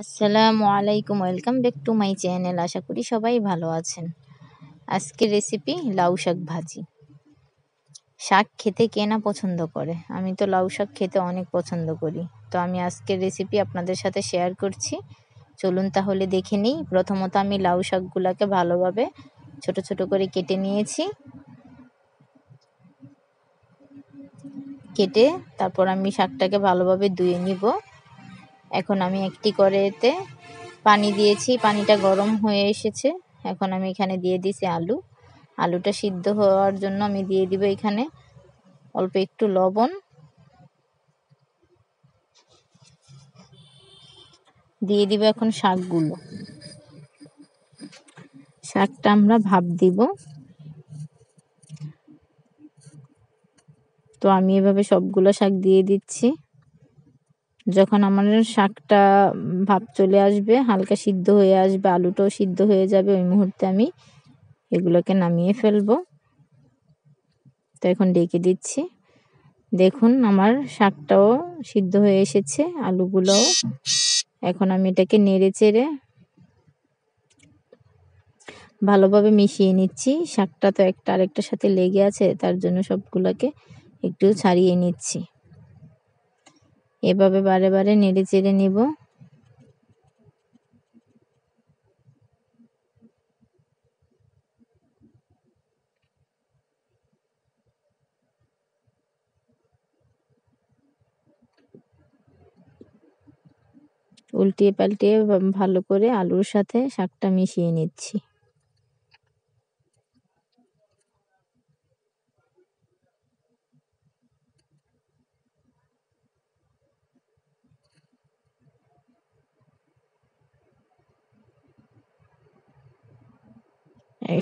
আসসালামু আলাইকুম welcome back to my channel আশা করি সবাই ভালো আছেন আজকে রেসিপি লাউ শাক ভাজি শাক খেতে কে না পছন্দ করে আমি তো লাউ শাক খেতে অনেক পছন্দ করি তো আমি আজকের রেসিপি আপনাদের সাথে শেয়ার করছি চলুন তাহলে দেখে নিই প্রথমত আমি লাউ শাকগুলোকে ভালোভাবে ছোট ছোট করে কেটে নিয়েছি কেটে তারপর আমি শাকটাকে ভালোভাবে ধুয়ে নিব এখন আমি একটি কড়াইতে পানি দিয়েছি পানিটা গরম হয়ে এসেছে এখন আমি এখানে দিয়ে দিয়েছি আলু আলুটা সিদ্ধ হওয়ার জন্য আমি দিয়ে দিব এখানে অল্প একটু লবণ দিয়ে দিব এখন শাকগুলো শাকটা আমরা ভাপ দিব তো আমি এভাবে সবগুলো শাক দিয়ে দিচ্ছি যখন আমার শাকটা ভাব চলে আসবে হালকা সিদ্ধ হয়ে আসবে আলুটাও সিদ্ধ হয়ে যাবে ওই মুহূর্তে আমি এগুলোকে নামিয়ে ফেলবো তো এখন ডেকে দিচ্ছি দেখুন আমার শাকটাও সিদ্ধ হয়ে এসেছে আলুগুলোও এখন আমি এটাকে নেড়ে চেড়ে ভালোভাবে মিশিয়ে নিচ্ছি শাকটা তো একটা আরেকটার সাথে লেগে আছে তার জন্য সবগুলোকে একটু ছাড়িয়ে নিচ্ছি এভাবে বারে বারে নেড়ে চেড়ে নিব উল্টিয়ে পাল্টিয়ে ভালো করে আলুর সাথে শাকটা মিশিয়ে নিচ্ছি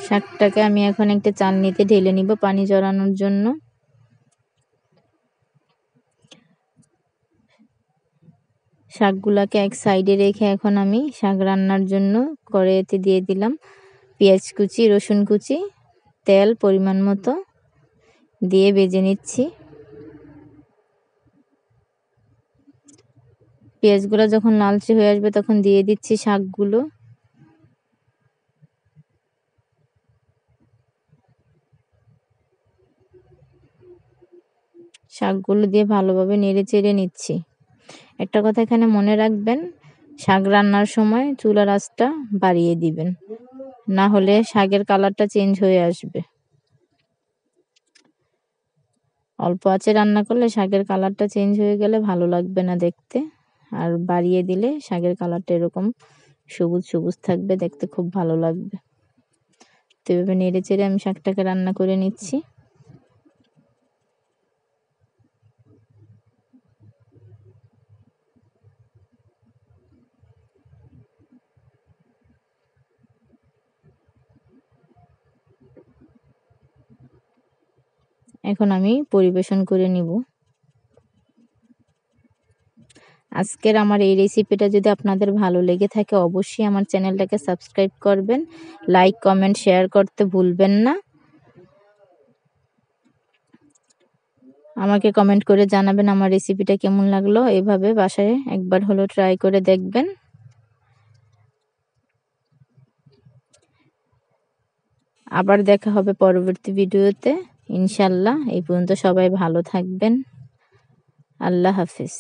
শাকটাকে আমি এখন একটা চালনিতে ঢেলে নিব পানি জড়ানোর জন্য শাকগুলাকে এক সাইডে রেখে এখন আমি শাক রান্নার জন্য কড়াইতে দিয়ে দিলাম পেঁয়াজ কুচি রসুন কুচি তেল পরিমাণ মতো দিয়ে বেজে নিচ্ছি পেঁয়াজগুলো যখন লালচে হয়ে আসবে তখন দিয়ে দিচ্ছি শাকগুলো শাকগুলো দিয়ে ভালোভাবে নেড়ে চেড়ে নিচ্ছি একটা কথা এখানে মনে রাখবেন শাক রান্নার সময় চুলার আঁচটা বাড়িয়ে দিবেন না হলে শাকের কালারটা চেঞ্জ হয়ে আসবে অল্প আঁচে রান্না করলে শাকের কালারটা চেঞ্জ হয়ে গেলে ভালো লাগবে না দেখতে আর বাড়িয়ে দিলে শাকের কালারটা এরকম সবুজ সবুজ থাকবে দেখতে খুব ভালো লাগবে তো এভাবে নেড়ে চেড়ে আমি শাকটাকে রান্না করে নিচ্ছি এখন আমি পরিবেশন করে নিব আজকের আমার এই রেসিপিটা যদি আপনাদের ভালো লেগে থাকে অবশ্যই আমার চ্যানেলটাকে সাবস্ক্রাইব করবেন লাইক কমেন্ট শেয়ার করতে ভুলবেন না আমাকে কমেন্ট করে জানাবেন আমার রেসিপিটা কেমন লাগলো এভাবে বাসায় একবার হলো ট্রাই করে দেখবেন আবার দেখা হবে পরবর্তী ভিডিওতে ইনশাল্লাহ এই পর্যন্ত সবাই ভালো থাকবেন আল্লাহ হাফিজ